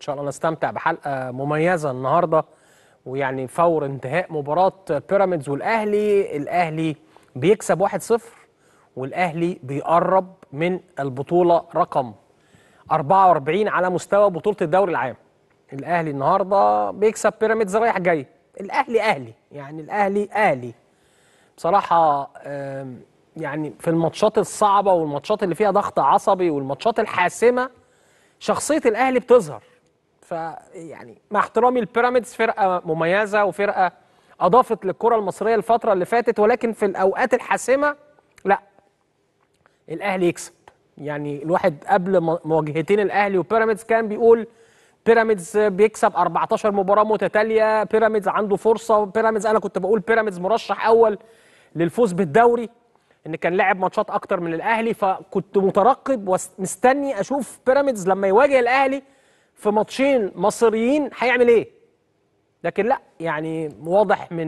ان شاء الله نستمتع بحلقه مميزه النهارده ويعني فور انتهاء مباراه بيراميدز والاهلي الاهلي بيكسب 1-0 والاهلي بيقرب من البطوله رقم 44 على مستوى بطوله الدوري العام الاهلي النهارده بيكسب بيراميدز رايح جاي الاهلي اهلي يعني الاهلي اهلي بصراحه يعني في الماتشات الصعبه والماتشات اللي فيها ضغط عصبي والماتشات الحاسمه شخصيه الاهلي بتظهر فيعني مع احترامي البيراميدز فرقه مميزه وفرقه اضافت للكره المصريه الفتره اللي فاتت ولكن في الاوقات الحاسمه لا الاهلي يكسب يعني الواحد قبل مواجهتين الاهلي وبيراميدز كان بيقول بيراميدز بيكسب 14 مباراه متتاليه بيراميدز عنده فرصه بيراميدز انا كنت بقول بيراميدز مرشح اول للفوز بالدوري ان كان لعب ماتشات اكتر من الاهلي فكنت مترقب ومستني اشوف بيراميدز لما يواجه الاهلي في ماتشين مصريين هيعمل ايه لكن لا يعني واضح من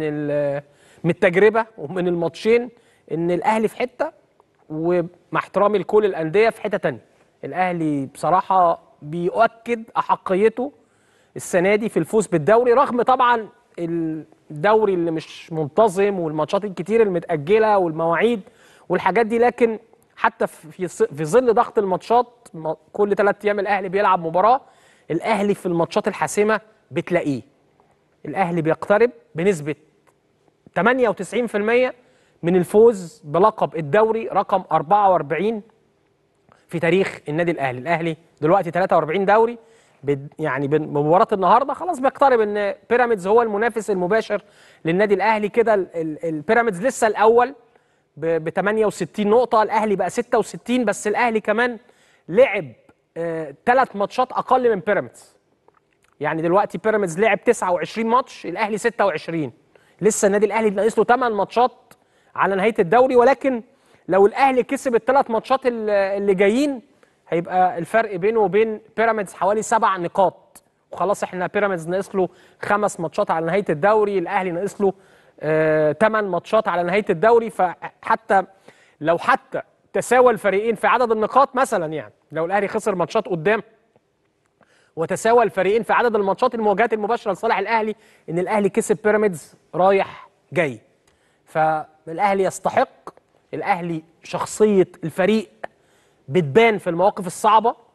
من التجربه ومن الماتشين ان الاهلي في حته ومع احترامي لكل الانديه في حته تانية الاهلي بصراحه بيؤكد احقيته السنه دي في الفوز بالدوري رغم طبعا الدوري اللي مش منتظم والماتشات الكتير المتاجله والمواعيد والحاجات دي لكن حتى في في ظل ضغط الماتشات كل ثلاث ايام الاهلي بيلعب مباراه الاهلي في الماتشات الحاسمه بتلاقيه الاهلي بيقترب بنسبه 98% من الفوز بلقب الدوري رقم 44 في تاريخ النادي الاهلي الاهلي دلوقتي 43 دوري يعني بمباراه النهارده خلاص بيقترب ان بيراميدز هو المنافس المباشر للنادي الاهلي كده البيراميدز لسه الاول ب 68 نقطه الاهلي بقى 66 بس الاهلي كمان لعب ثلاث آه، ماتشات اقل من بيراميدز يعني دلوقتي بيراميدز لعب 29 ماتش الاهلي 26 لسه النادي الاهلي ناقص له 8 ماتشات على نهايه الدوري ولكن لو الاهلي كسب الثلاث ماتشات اللي جايين هيبقى الفرق بينه وبين بيراميدز حوالي سبع نقاط وخلاص احنا بيراميدز ناقص له خمس ماتشات على نهايه الدوري الاهلي ناقص له 8 آه، ماتشات على نهايه الدوري فحتى لو حتى تساوى الفريقين في عدد النقاط مثلا يعني لو الاهلي خسر ماتشات قدام وتساوى الفريقين في عدد الماتشات المواجهات المباشره لصالح الاهلي ان الاهلي كسب بيراميدز رايح جاي فالاهلي يستحق الاهلي شخصيه الفريق بتبان في المواقف الصعبه